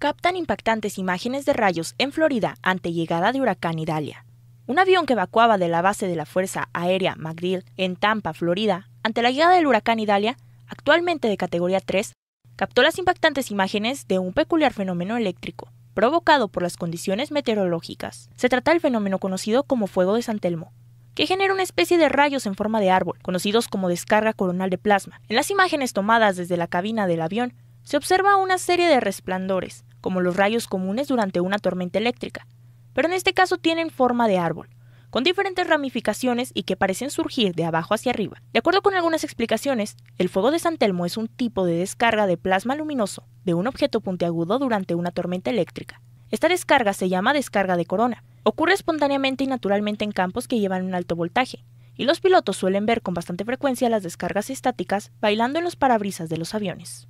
captan impactantes imágenes de rayos en Florida ante llegada de huracán Idalia. Un avión que evacuaba de la base de la Fuerza Aérea McDill en Tampa, Florida, ante la llegada del huracán Idalia, actualmente de categoría 3, captó las impactantes imágenes de un peculiar fenómeno eléctrico, provocado por las condiciones meteorológicas. Se trata del fenómeno conocido como fuego de San Telmo, que genera una especie de rayos en forma de árbol, conocidos como descarga coronal de plasma. En las imágenes tomadas desde la cabina del avión, se observa una serie de resplandores, como los rayos comunes durante una tormenta eléctrica, pero en este caso tienen forma de árbol, con diferentes ramificaciones y que parecen surgir de abajo hacia arriba. De acuerdo con algunas explicaciones, el fuego de San Telmo es un tipo de descarga de plasma luminoso de un objeto puntiagudo durante una tormenta eléctrica. Esta descarga se llama descarga de corona. Ocurre espontáneamente y naturalmente en campos que llevan un alto voltaje, y los pilotos suelen ver con bastante frecuencia las descargas estáticas bailando en los parabrisas de los aviones.